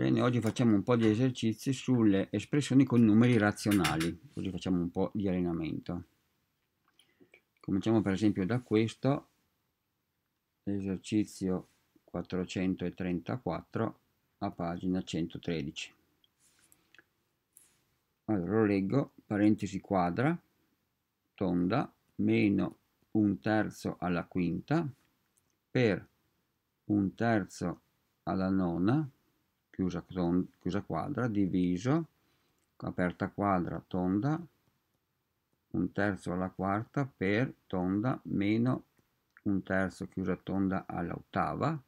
Bene, oggi facciamo un po' di esercizi sulle espressioni con numeri razionali, così facciamo un po' di allenamento. Cominciamo per esempio da questo, esercizio 434 a pagina 113. Allora lo leggo, parentesi quadra, tonda, meno un terzo alla quinta, per un terzo alla nona, chiusa, tonda, chiusa quadra, diviso, aperta quadra, tonda, un terzo alla quarta per tonda meno un terzo chiusa tonda all'ottava,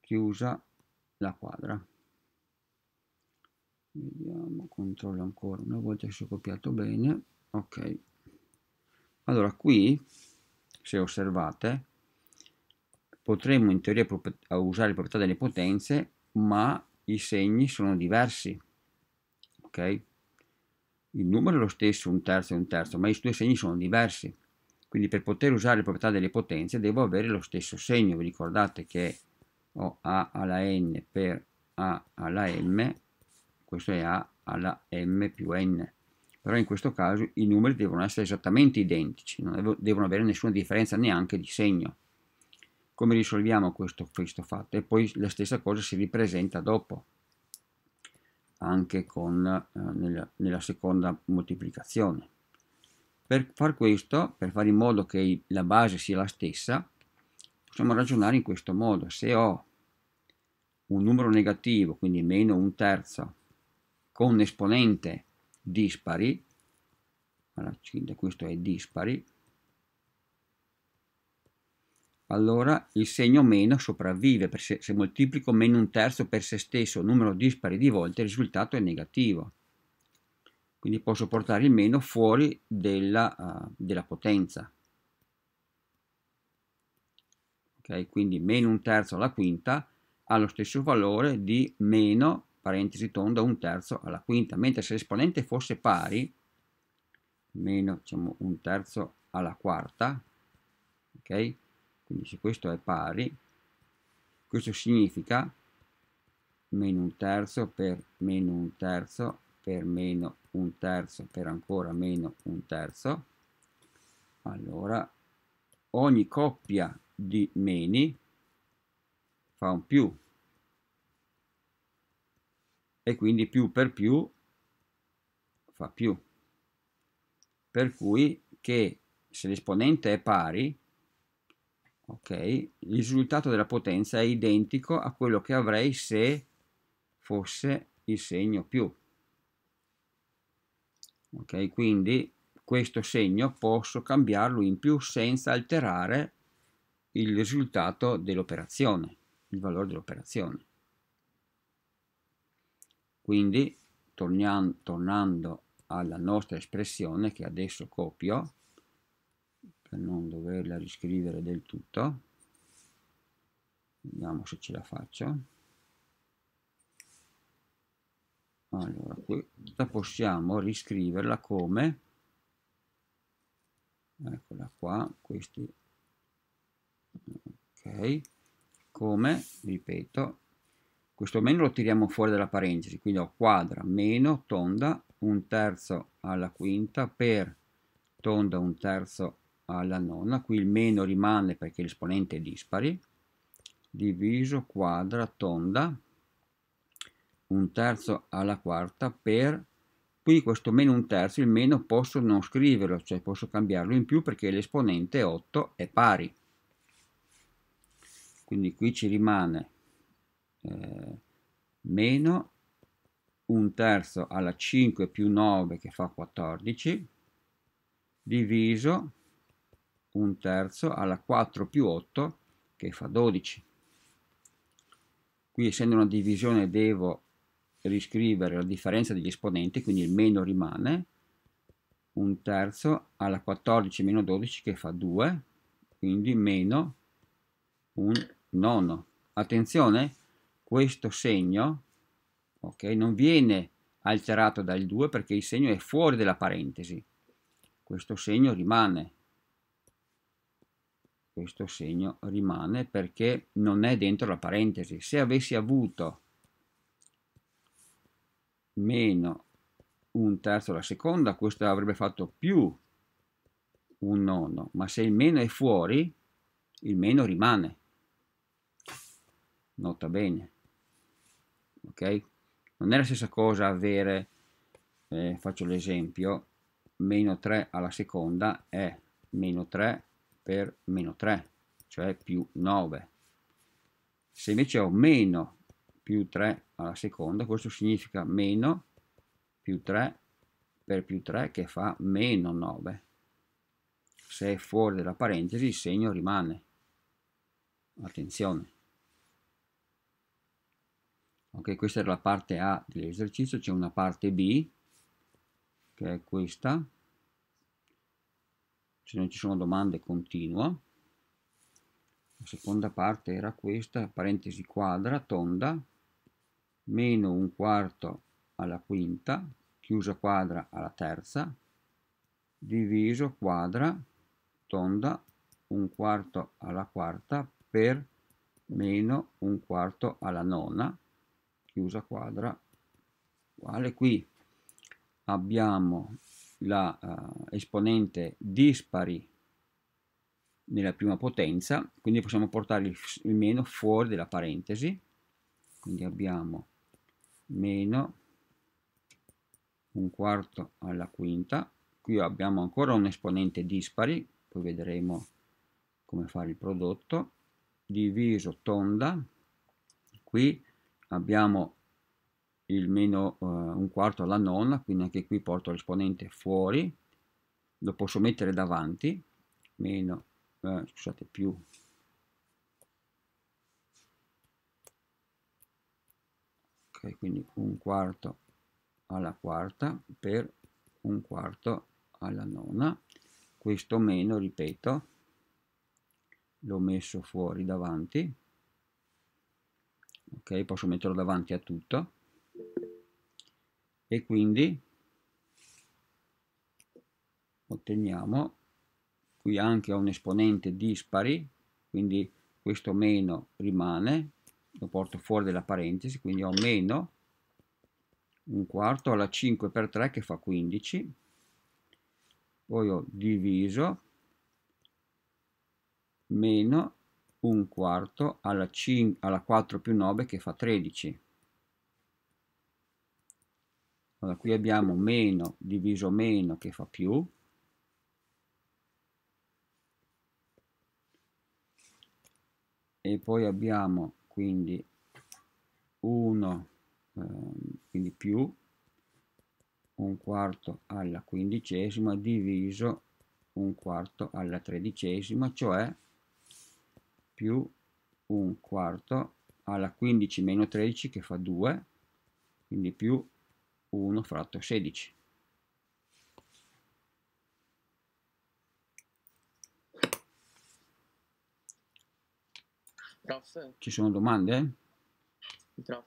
chiusa la quadra. Vediamo, controllo ancora una volta se ho copiato bene. Ok. Allora qui, se osservate, potremmo in teoria usare le proprietà delle potenze ma i segni sono diversi, ok? Il numero è lo stesso, un terzo e un terzo, ma i due segni sono diversi. Quindi per poter usare le proprietà delle potenze devo avere lo stesso segno. Vi ricordate che ho A alla N per A alla M, questo è A alla M più N. Però in questo caso i numeri devono essere esattamente identici, non devono avere nessuna differenza neanche di segno. Come risolviamo questo, questo fatto? E poi la stessa cosa si ripresenta dopo, anche con, eh, nella, nella seconda moltiplicazione. Per far questo, per fare in modo che la base sia la stessa, possiamo ragionare in questo modo. Se ho un numero negativo, quindi meno un terzo, con un esponente dispari, allora, questo è dispari, allora il segno meno sopravvive, se, se moltiplico meno un terzo per se stesso numero dispari di volte il risultato è negativo. Quindi posso portare il meno fuori della, uh, della potenza. Okay, quindi meno un terzo alla quinta ha lo stesso valore di meno, parentesi tonda, un terzo alla quinta, mentre se l'esponente fosse pari, meno diciamo, un terzo alla quarta, ok? quindi se questo è pari questo significa meno un terzo per meno un terzo per meno un terzo per ancora meno un terzo allora ogni coppia di meni fa un più e quindi più per più fa più per cui che se l'esponente è pari ok il risultato della potenza è identico a quello che avrei se fosse il segno più ok quindi questo segno posso cambiarlo in più senza alterare il risultato dell'operazione il valore dell'operazione quindi tornando alla nostra espressione che adesso copio per non doverla riscrivere del tutto vediamo se ce la faccio allora questa possiamo riscriverla come eccola qua questi ok come ripeto questo meno lo tiriamo fuori dalla parentesi quindi ho quadra meno tonda un terzo alla quinta per tonda un terzo alla nonna, qui il meno rimane perché l'esponente è dispari, diviso quadra tonda, un terzo alla quarta per, qui questo meno un terzo, il meno posso non scriverlo, cioè posso cambiarlo in più perché l'esponente 8 è pari. Quindi qui ci rimane eh, meno un terzo alla 5 più 9 che fa 14 diviso un terzo alla 4 più 8 che fa 12. Qui essendo una divisione devo riscrivere la differenza degli esponenti, quindi il meno rimane, un terzo alla 14 meno 12 che fa 2, quindi meno un nono. Attenzione, questo segno okay, non viene alterato dal 2 perché il segno è fuori della parentesi, questo segno rimane, questo segno rimane perché non è dentro la parentesi. Se avessi avuto meno un terzo alla seconda, questo avrebbe fatto più un nono, ma se il meno è fuori, il meno rimane. Nota bene. Ok? Non è la stessa cosa avere, eh, faccio l'esempio, meno 3 alla seconda è meno 3 per meno 3, cioè più 9. Se invece ho meno più 3 alla seconda, questo significa meno più 3 per più 3 che fa meno 9. Se è fuori dalla parentesi il segno rimane. Attenzione. Ok, questa era la parte A dell'esercizio, c'è una parte B che è questa se non ci sono domande continua la seconda parte era questa parentesi quadra tonda meno un quarto alla quinta chiusa quadra alla terza diviso quadra tonda un quarto alla quarta per meno un quarto alla nona chiusa quadra uguale qui abbiamo la uh, esponente dispari nella prima potenza, quindi possiamo portare il, il meno fuori dalla parentesi, quindi abbiamo meno un quarto alla quinta, qui abbiamo ancora un esponente dispari, poi vedremo come fare il prodotto, diviso tonda, qui abbiamo il meno eh, un quarto alla nona, quindi anche qui porto l'esponente fuori, lo posso mettere davanti, meno, eh, scusate, più, ok, quindi un quarto alla quarta per un quarto alla nona, questo meno, ripeto, l'ho messo fuori davanti, ok, posso metterlo davanti a tutto, e quindi otteniamo qui anche ho un esponente dispari quindi questo meno rimane lo porto fuori dalla parentesi quindi ho meno un quarto alla 5 per 3 che fa 15 poi ho diviso meno un quarto alla, 5, alla 4 più 9 che fa 13 allora, qui abbiamo meno diviso meno che fa più. E poi abbiamo quindi 1, ehm, quindi più, un quarto alla quindicesima diviso un quarto alla tredicesima, cioè più un quarto alla 15 meno 13 che fa 2, quindi più 1 fratto 16. Prof. Ci sono domande? Prof.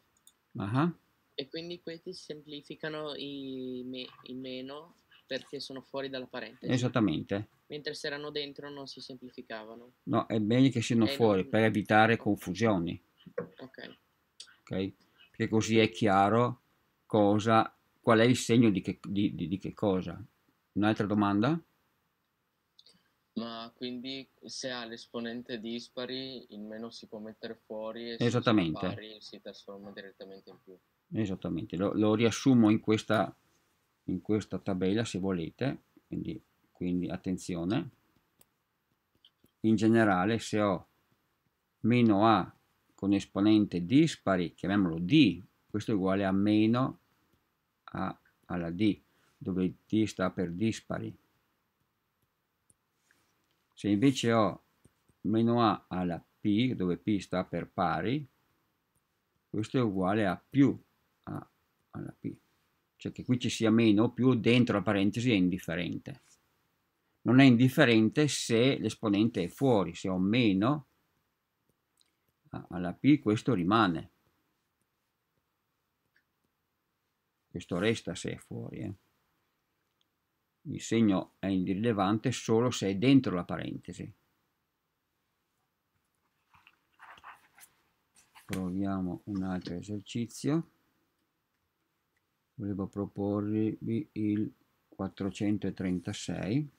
Uh -huh. E quindi questi semplificano i, me i meno perché sono fuori dalla parentesi. Esattamente. Mentre se erano dentro non si semplificavano. No, è meglio che siano e fuori non... per evitare confusioni. Ok. Ok? Perché così è chiaro cosa qual è il segno di che, di, di, di che cosa? Un'altra domanda? Ma quindi se ha l'esponente dispari, il meno si può mettere fuori e se si pari si trasforma direttamente in più. Esattamente, lo, lo riassumo in questa, in questa, tabella se volete, quindi, quindi attenzione. In generale se ho meno A con esponente dispari, chiamiamolo D, questo è uguale a meno a alla D, dove D sta per dispari. Se invece ho meno A alla P, dove P sta per pari, questo è uguale a più A alla P. Cioè che qui ci sia meno o più dentro la parentesi è indifferente. Non è indifferente se l'esponente è fuori, se ho meno A alla P questo rimane. Questo resta se è fuori. Eh. Il segno è irrilevante solo se è dentro la parentesi. Proviamo un altro esercizio. Volevo proporvi il 436.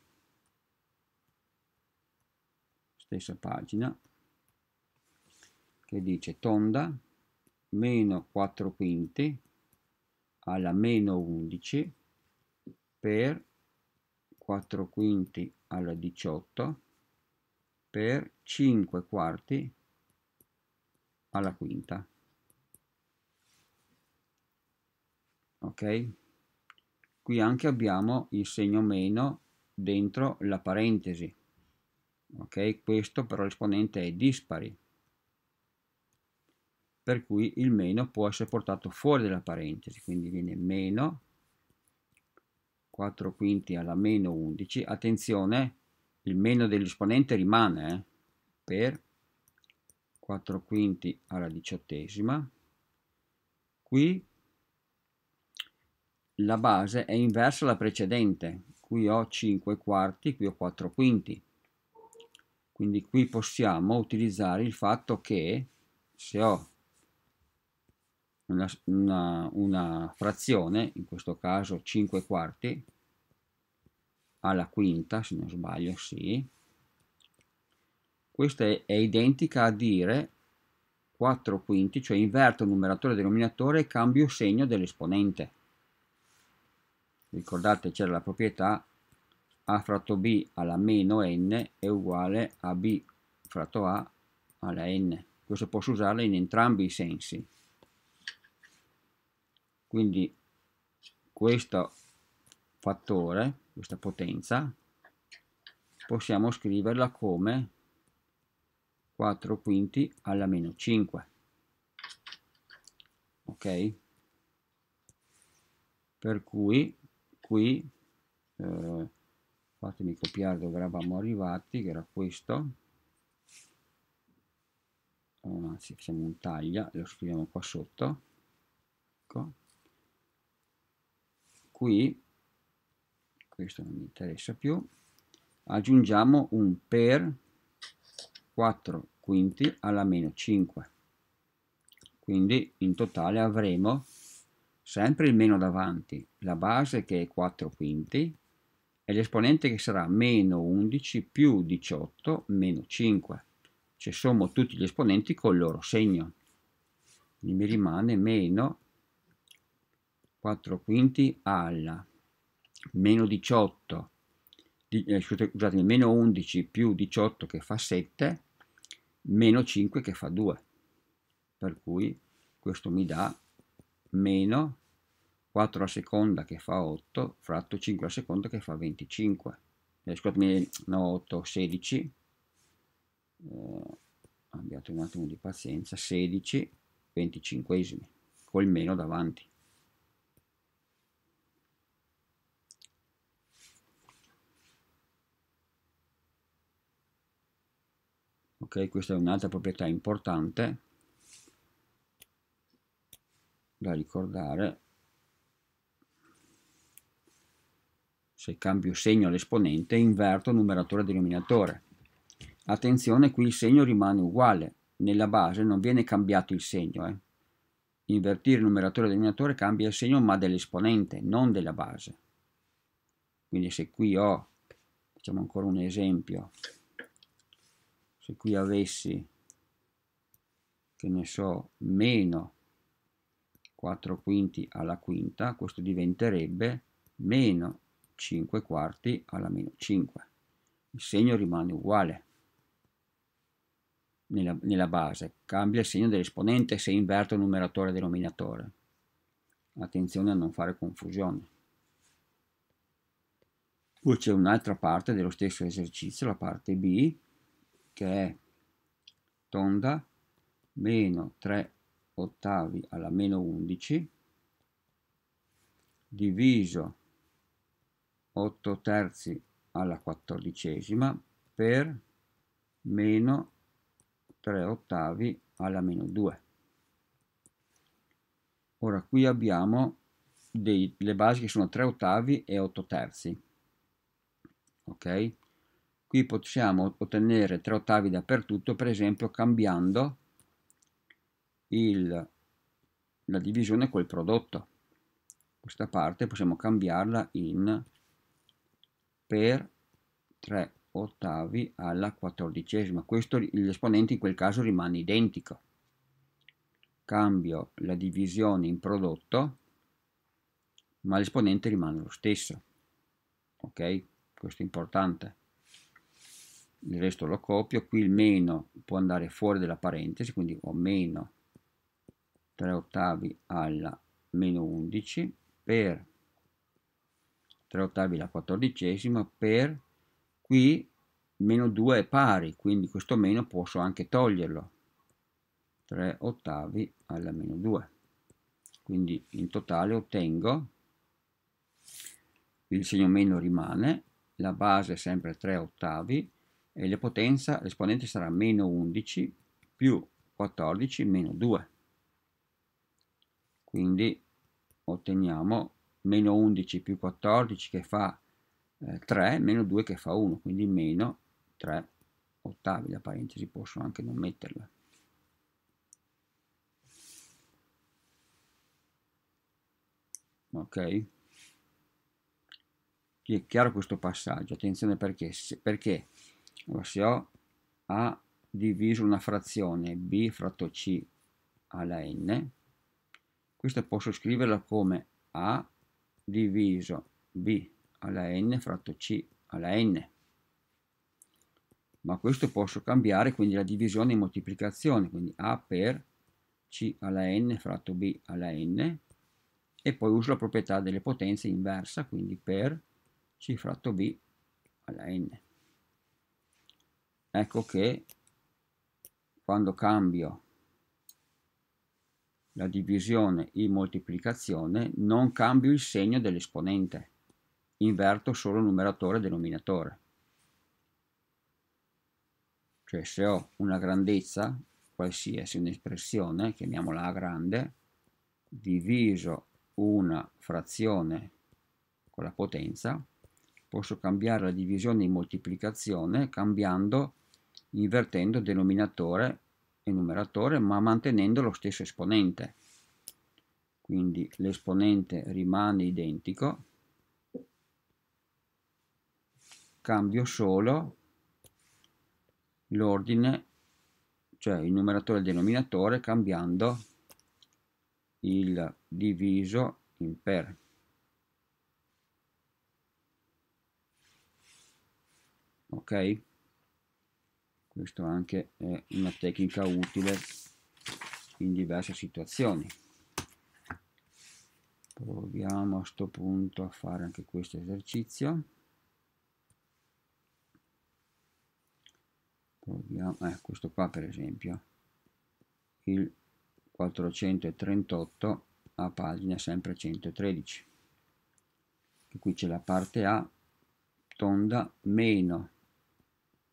Stessa pagina che dice tonda meno 4 quinti alla meno 11 per 4 quinti alla 18 per 5 quarti alla quinta. Ok? Qui anche abbiamo il segno meno dentro la parentesi. Ok? Questo però l'esponente è dispari per cui il meno può essere portato fuori dalla parentesi, quindi viene meno 4 quinti alla meno 11, attenzione, il meno dell'esponente rimane eh, per 4 quinti alla diciottesima, qui la base è inversa alla precedente, qui ho 5 quarti, qui ho 4 quinti, quindi qui possiamo utilizzare il fatto che se ho una, una, una frazione, in questo caso 5 quarti, alla quinta, se non sbaglio, sì. Questa è, è identica a dire 4 quinti, cioè inverto numeratore e denominatore e cambio segno dell'esponente. Ricordate c'era la proprietà a fratto b alla meno n è uguale a b fratto a alla n. Questo posso usarla in entrambi i sensi quindi questo fattore questa potenza possiamo scriverla come 4 quinti alla meno 5 ok per cui qui eh, fatemi copiare dove eravamo arrivati che era questo oh, anzi facciamo un taglia lo scriviamo qua sotto ecco qui, questo non mi interessa più, aggiungiamo un per 4 quinti alla meno 5. Quindi in totale avremo sempre il meno davanti, la base che è 4 quinti e l'esponente che sarà meno 11 più 18 meno 5. Cioè sommo tutti gli esponenti col loro segno. Quindi mi rimane meno 4 quinti alla meno 18, di, eh, scusate, meno 11 più 18 che fa 7, meno 5 che fa 2. Per cui questo mi dà meno 4 alla seconda che fa 8, fratto 5 alla seconda che fa 25. Eh, scusatemi, no, 8, 16. Eh, abbiate un attimo di pazienza, 16 25 col meno davanti. ok questa è un'altra proprietà importante da ricordare se cambio segno all'esponente inverto numeratore e denominatore attenzione qui il segno rimane uguale nella base non viene cambiato il segno eh. invertire numeratore e denominatore cambia il segno ma dell'esponente non della base quindi se qui ho facciamo ancora un esempio se qui avessi che ne so meno 4 quinti alla quinta questo diventerebbe meno 5 quarti alla meno 5 il segno rimane uguale nella, nella, base, cambia il segno dell'esponente se inverto il numeratore e denominatore. Attenzione a non fare confusione. Poi c'è un'altra parte dello stesso esercizio, la parte B, che è tonda meno 3 ottavi alla meno 11 diviso 8 terzi alla quattordicesima per meno 3 ottavi alla meno 2. Ora qui abbiamo dei, le basi che sono 3 ottavi e 8 terzi. Ok? Qui possiamo ottenere tre ottavi dappertutto, per esempio cambiando il, la divisione col prodotto. Questa parte possiamo cambiarla in per 3 ottavi alla quattordicesima. Questo l'esponente in quel caso rimane identico. Cambio la divisione in prodotto, ma l'esponente rimane lo stesso. Ok? Questo è importante il resto lo copio, qui il meno può andare fuori della parentesi, quindi ho meno 3 ottavi alla meno 11 per 3 ottavi alla quattordicesima per qui meno 2 è pari, quindi questo meno posso anche toglierlo, 3 ottavi alla meno 2. Quindi in totale ottengo, il segno meno rimane, la base è sempre 3 ottavi, e la potenza l'esponente sarà meno 11 più 14 meno 2 quindi otteniamo meno 11 più 14 che fa eh, 3 meno 2 che fa 1 quindi meno 3 ottavi la parentesi posso anche non metterla ok è chiaro questo passaggio attenzione perché, perché allora, se ho A diviso una frazione B fratto C alla N, questa posso scriverla come A diviso B alla N fratto C alla N. Ma questo posso cambiare, quindi la divisione in moltiplicazione, quindi A per C alla N fratto B alla N, e poi uso la proprietà delle potenze inversa, quindi per C fratto B alla N ecco che quando cambio la divisione in moltiplicazione non cambio il segno dell'esponente inverto solo numeratore e denominatore cioè se ho una grandezza qualsiasi un'espressione chiamiamola A grande diviso una frazione con la potenza posso cambiare la divisione in moltiplicazione cambiando, invertendo denominatore e numeratore ma mantenendo lo stesso esponente. Quindi l'esponente rimane identico, cambio solo l'ordine, cioè il numeratore e il denominatore cambiando il diviso in per ok questo anche è una tecnica utile in diverse situazioni proviamo a sto punto a fare anche questo esercizio proviamo eh, questo qua per esempio il 438 a pagina sempre 113 qui c'è la parte A tonda meno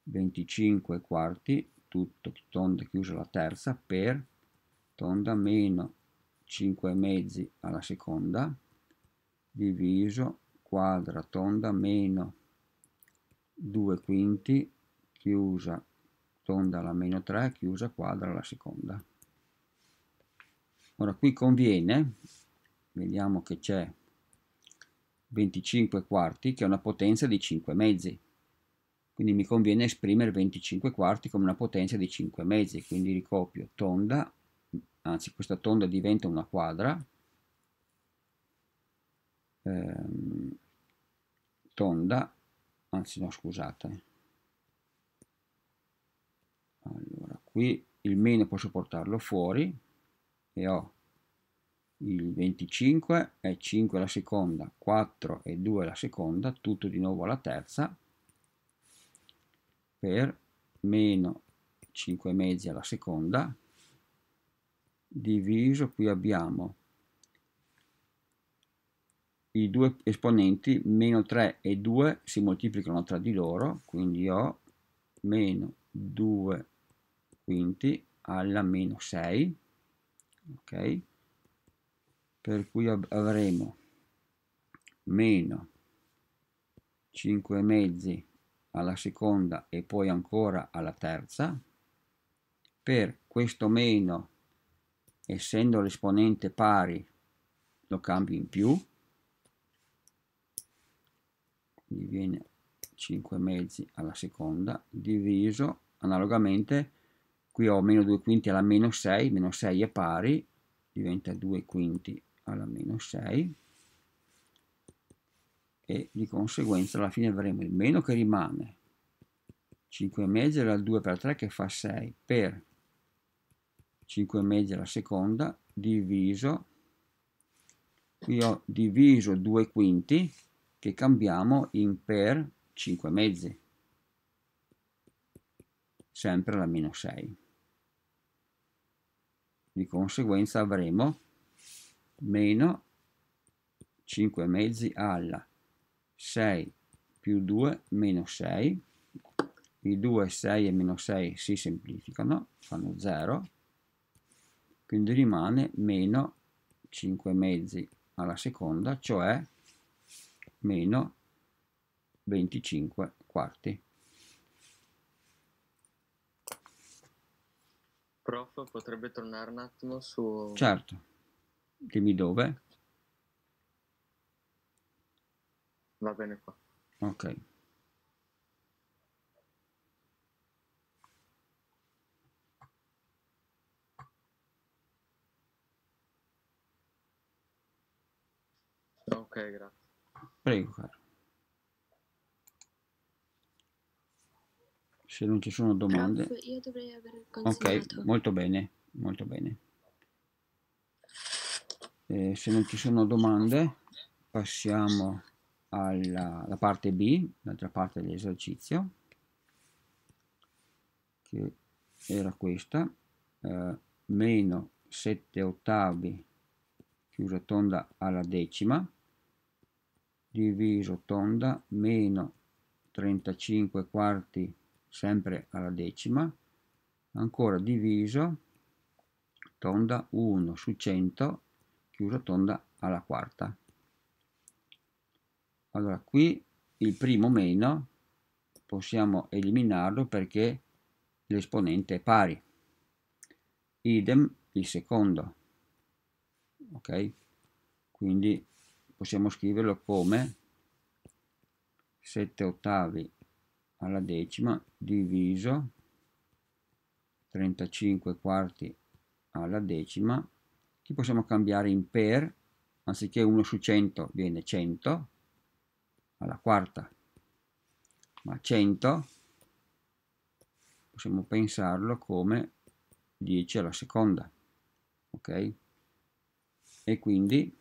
25 quarti tutto tonda chiuso la terza per tonda meno 5 mezzi alla seconda diviso quadra tonda meno 2 quinti chiusa tonda alla meno 3 chiusa quadra alla seconda ora qui conviene vediamo che c'è 25 quarti che è una potenza di 5 mezzi quindi mi conviene esprimere 25 quarti come una potenza di 5 mezzi, quindi ricopio tonda, anzi questa tonda diventa una quadra, ehm, tonda, anzi no scusate, allora qui il meno posso portarlo fuori e ho il 25 è 5 la seconda, 4 e 2 la seconda, tutto di nuovo alla terza, per meno 5 mezzi alla seconda diviso qui abbiamo i due esponenti meno 3 e 2 si moltiplicano tra di loro quindi ho meno 2 quinti alla meno 6 ok per cui avremo meno 5 mezzi alla seconda e poi ancora alla terza, per questo meno, essendo l'esponente pari, lo cambio in più, viene 5 mezzi alla seconda, diviso analogamente, qui ho meno 2 quinti alla meno 6, meno 6 è pari, diventa 2 quinti alla meno 6, e di conseguenza alla fine avremo il meno che rimane 5 mezzi alla 2 per 3 che fa 6 per 5 mezzi alla seconda diviso qui ho diviso 2 quinti che cambiamo in per 5 mezzi sempre alla meno 6 di conseguenza avremo meno 5 mezzi alla 6 più 2 meno 6, i 2, 6 e meno 6 si semplificano, fanno 0, quindi rimane meno 5 mezzi alla seconda, cioè meno 25 quarti. Prof, potrebbe tornare un attimo su... Certo, dimmi dove. va bene qua. Ok. Ok, grazie. Prego, caro. Se non ci sono domande. Prof, io dovrei aver consegnato. Ok, molto bene, molto bene. Eh, se non ci sono domande, passiamo alla, alla parte B, l'altra parte dell'esercizio, che era questa, eh, meno 7 ottavi chiusa tonda alla decima, diviso tonda, meno 35 quarti sempre alla decima, ancora diviso tonda 1 su 100 chiusa tonda alla quarta allora qui il primo meno possiamo eliminarlo perché l'esponente è pari idem il secondo ok quindi possiamo scriverlo come 7 ottavi alla decima diviso 35 quarti alla decima che possiamo cambiare in per anziché 1 su 100 viene 100 alla quarta ma 100 possiamo pensarlo come 10 alla seconda ok e quindi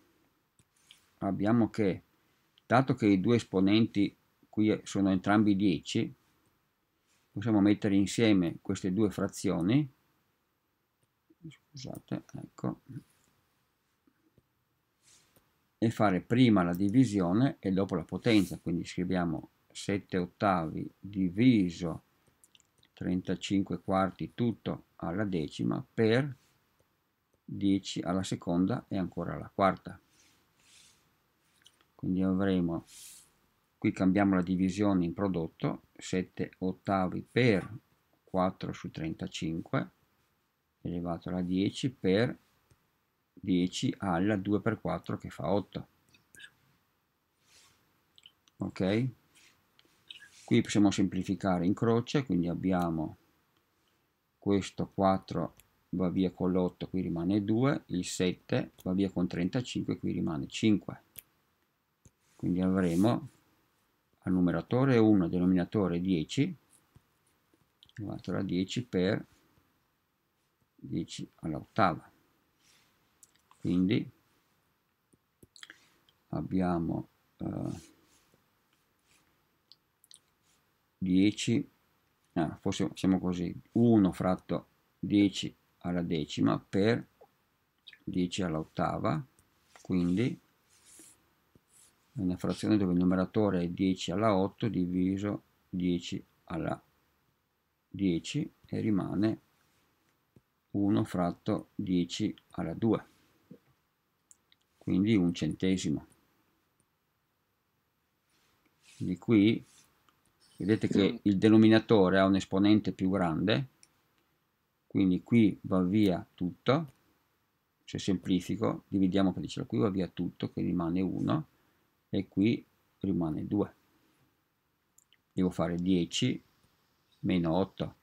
abbiamo che dato che i due esponenti qui sono entrambi 10 possiamo mettere insieme queste due frazioni scusate ecco e fare prima la divisione e dopo la potenza, quindi scriviamo 7 ottavi diviso 35 quarti tutto alla decima per 10 alla seconda e ancora alla quarta. Quindi avremo, qui cambiamo la divisione in prodotto, 7 ottavi per 4 su 35 elevato alla 10 per 10 alla 2 per 4 che fa 8 ok qui possiamo semplificare in croce quindi abbiamo questo 4 va via con l'8 qui rimane 2 il 7 va via con 35 qui rimane 5 quindi avremo al numeratore 1 denominatore 10 denominatore 10 per 10 all'ottava quindi abbiamo eh, 10 ah, forse siamo così 1 fratto 10 alla decima per 10 alla ottava quindi una frazione dove il numeratore è 10 alla 8 diviso 10 alla 10 e rimane 1 fratto 10 alla 2 quindi un centesimo di qui vedete che il denominatore ha un esponente più grande quindi qui va via tutto cioè semplifico dividiamo per 10 qui va via tutto che rimane 1 e qui rimane 2 devo fare 10 meno 8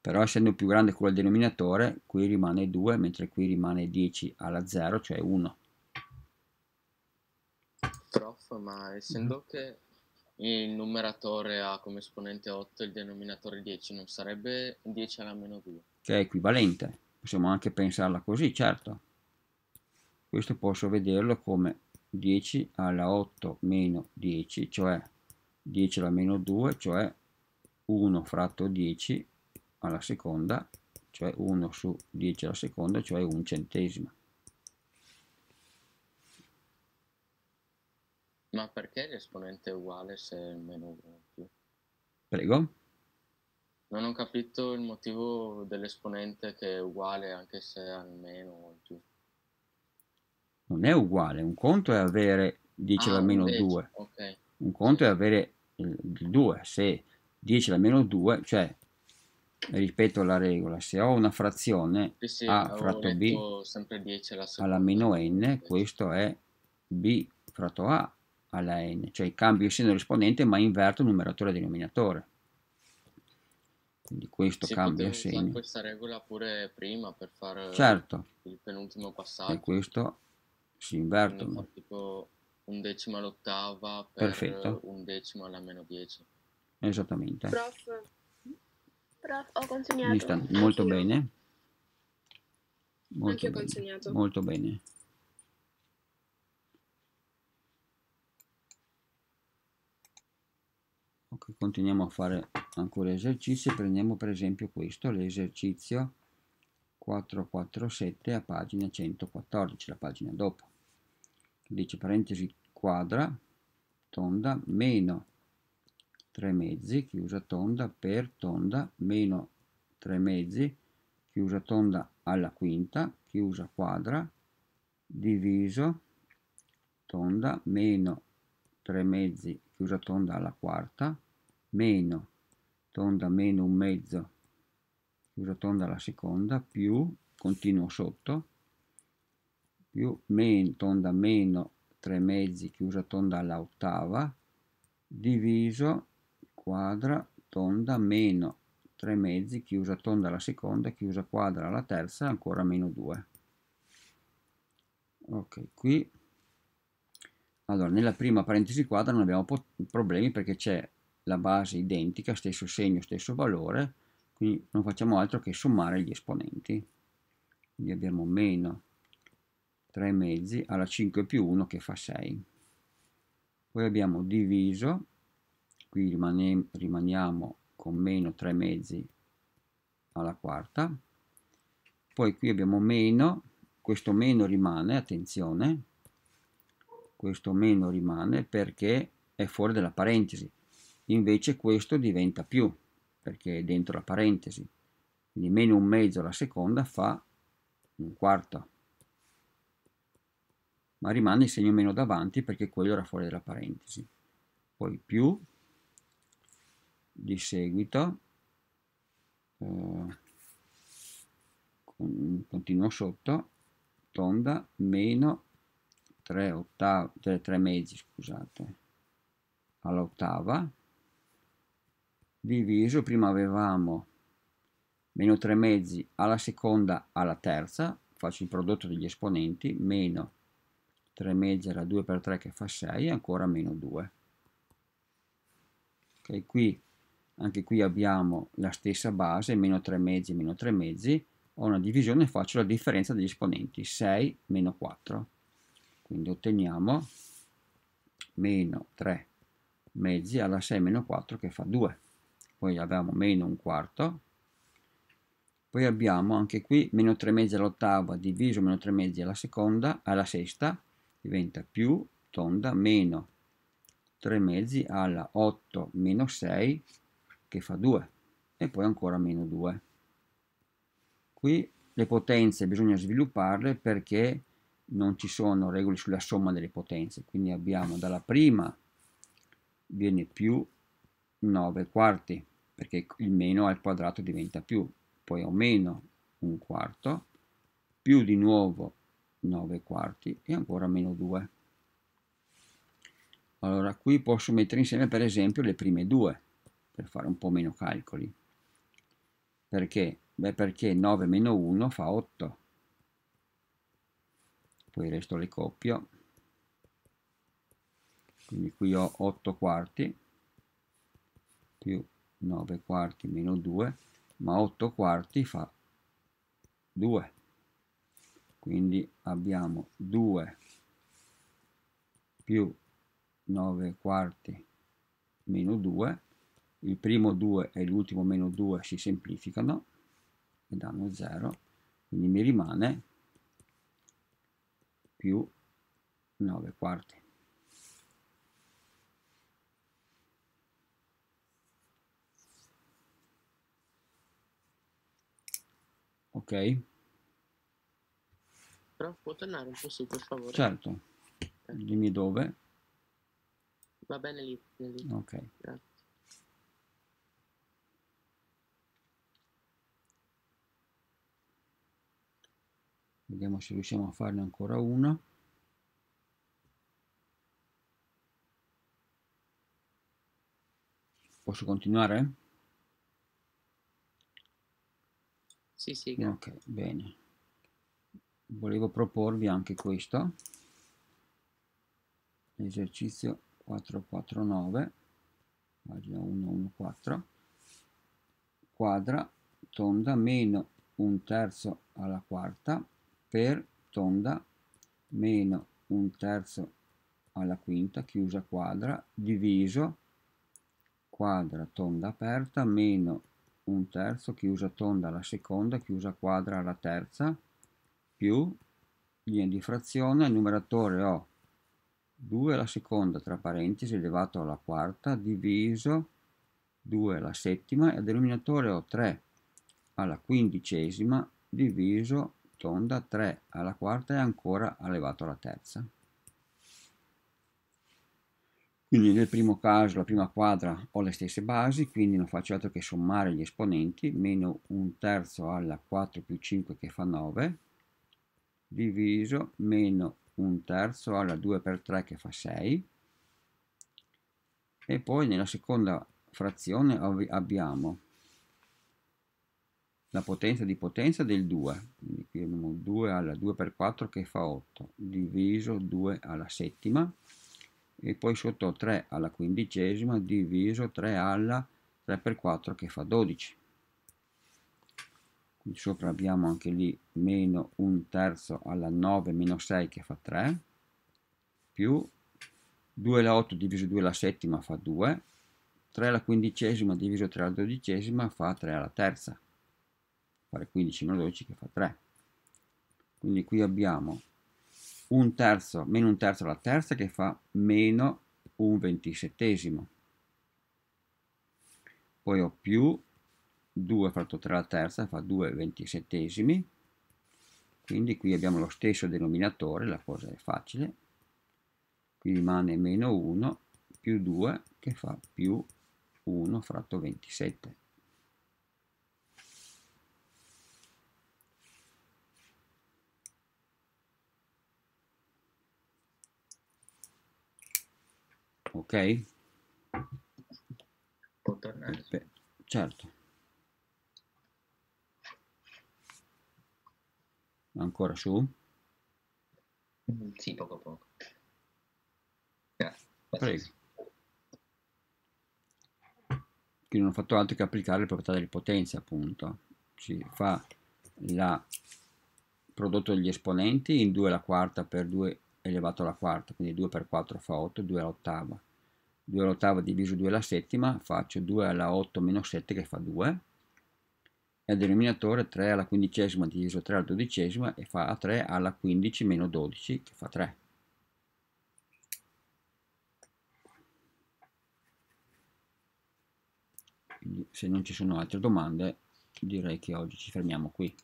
però essendo più grande quello del denominatore qui rimane 2 mentre qui rimane 10 alla 0 cioè 1 ma essendo mm-hmm. che il numeratore ha come esponente 8 e il denominatore 10, non sarebbe 10 alla meno 2. Che è equivalente, possiamo anche pensarla così, certo. Questo posso vederlo come 10 alla 8 meno 10, cioè 10 alla meno 2, cioè 1 fratto 10 alla seconda, cioè 1 su 10 alla seconda, cioè un centesimo. Ma perché l'esponente è uguale se è meno 1 più? Prego? Non ho capito il motivo dell'esponente che è uguale anche se è almeno 1 o più. Non è uguale, un conto è avere 10 ah, alla ah, meno 2. Okay. Un conto è avere il 2, se 10 alla meno 2, cioè ripeto la regola, se ho una frazione sì, sì, a fratto b alla, alla meno n, questo è b fratto a alla n, cioè cambio il seno rispondente ma inverto il numeratore e il denominatore. Quindi questo Se cambia il segno. questa regola pure prima per fare certo. il penultimo passaggio. E questo si invertono. Tipo undecima all'ottava per Perfetto. undecima alla meno 10. Esattamente. Prof, Prof ho consegnato. molto bene. Molto Anche bene. ho consegnato. Molto bene. continuiamo a fare ancora esercizi prendiamo per esempio questo l'esercizio 447 a pagina 114 la pagina dopo dice parentesi quadra tonda meno 3 mezzi chiusa tonda per tonda meno 3 mezzi chiusa tonda alla quinta chiusa quadra diviso tonda meno 3 mezzi chiusa tonda alla quarta meno tonda meno un mezzo chiusa tonda la seconda più continuo sotto più men, tonda meno 3 mezzi chiusa tonda alla ottava diviso quadra tonda meno 3 mezzi chiusa tonda alla seconda chiusa quadra alla terza ancora meno 2 ok qui allora nella prima parentesi quadra non abbiamo problemi perché c'è la base identica, stesso segno, stesso valore, quindi non facciamo altro che sommare gli esponenti. Quindi abbiamo meno 3 mezzi alla 5 più 1 che fa 6. Poi abbiamo diviso, qui rimaniamo con meno 3 mezzi alla quarta, poi qui abbiamo meno, questo meno rimane, attenzione, questo meno rimane perché è fuori dalla parentesi, invece questo diventa più, perché è dentro la parentesi, quindi meno un mezzo alla seconda fa un quarto, ma rimane il segno meno davanti perché quello era fuori dalla parentesi. Poi più, di seguito, eh, continuo sotto, tonda, meno 3 ottavi, 3 mezzi, scusate, all'ottava, diviso, prima avevamo meno 3 mezzi alla seconda alla terza, faccio il prodotto degli esponenti, meno 3 mezzi alla 2 per 3 che fa 6, ancora meno 2. Ok, qui anche qui abbiamo la stessa base, meno 3 mezzi, meno 3 mezzi, ho una divisione e faccio la differenza degli esponenti, 6 meno 4. Quindi otteniamo meno 3 mezzi alla 6 meno 4 che fa 2 poi avevamo meno un quarto, poi abbiamo anche qui meno 3 mezzi all'ottava diviso meno 3 mezzi alla seconda, alla sesta, diventa più tonda meno 3 mezzi alla 8 meno 6 che fa 2 e poi ancora meno 2. Qui le potenze bisogna svilupparle perché non ci sono regole sulla somma delle potenze, quindi abbiamo dalla prima viene più 9 quarti, perché il meno al quadrato diventa più, poi ho meno un quarto, più di nuovo 9 quarti e ancora meno 2. Allora qui posso mettere insieme per esempio le prime due per fare un po' meno calcoli. Perché? Beh perché 9 meno 1 fa 8. Poi il resto le coppio. Quindi qui ho 8 quarti più 9 quarti meno 2, ma 8 quarti fa 2. Quindi abbiamo 2 più 9 quarti meno 2, il primo 2 e l'ultimo meno 2 si semplificano e danno 0, quindi mi rimane più 9 quarti. Ok? Però può tornare un po' su, per favore. Certo. Ecco. Dimmi dove. Va bene lì. lì. Ok. Grazie. Vediamo se riusciamo a farne ancora una. Posso continuare? Sì. Sì, sì, grazie. Ok, bene. Volevo proporvi anche questo. Esercizio 449, pagina 114. Quadra, tonda, meno un terzo alla quarta per tonda, meno un terzo alla quinta, chiusa quadra, diviso quadra tonda aperta, meno un terzo, chiusa tonda la seconda, chiusa quadra alla terza, più linea di frazione, al numeratore ho 2 alla seconda tra parentesi elevato alla quarta diviso 2 alla settima e al denominatore ho 3 alla quindicesima diviso tonda 3 alla quarta e ancora elevato alla terza. Quindi nel primo caso la prima quadra ho le stesse basi, quindi non faccio altro che sommare gli esponenti, meno un terzo alla 4 più 5 che fa 9, diviso meno un terzo alla 2 per 3 che fa 6, e poi nella seconda frazione abbiamo la potenza di potenza del 2, quindi qui abbiamo 2 alla 2 per 4 che fa 8, diviso 2 alla settima, e poi sotto 3 alla quindicesima diviso 3 alla 3 per 4 che fa 12 qui sopra abbiamo anche lì meno un terzo alla 9 meno 6 che fa 3 più 2 alla 8 diviso 2 alla settima fa 2 3 alla quindicesima diviso 3 alla dodicesima fa 3 alla terza fare 15 meno 12 che fa 3 quindi qui abbiamo un terzo meno un terzo alla terza che fa meno un ventisettesimo. Poi ho più 2 fratto 3 alla terza fa 2 ventisettesimi. Quindi qui abbiamo lo stesso denominatore, la cosa è facile. Qui rimane meno 1 più 2 che fa più 1 fratto 27. ok? Può tornare? Beh, certo. Ancora su? Mm, sì, poco a poco. Grazie. Prego. Qui non ho fatto altro che applicare le proprietà delle potenze, appunto. Ci fa la prodotto degli esponenti in 2 alla quarta per 2 elevato alla quarta, quindi 2 per 4 fa 8, 2 all'ottava 2 all'ottava diviso 2 alla settima, faccio 2 alla 8 meno 7 che fa 2, e al denominatore 3 alla quindicesima diviso 3 alla dodicesima e fa 3 alla 15 meno 12 che fa 3. Quindi se non ci sono altre domande direi che oggi ci fermiamo qui.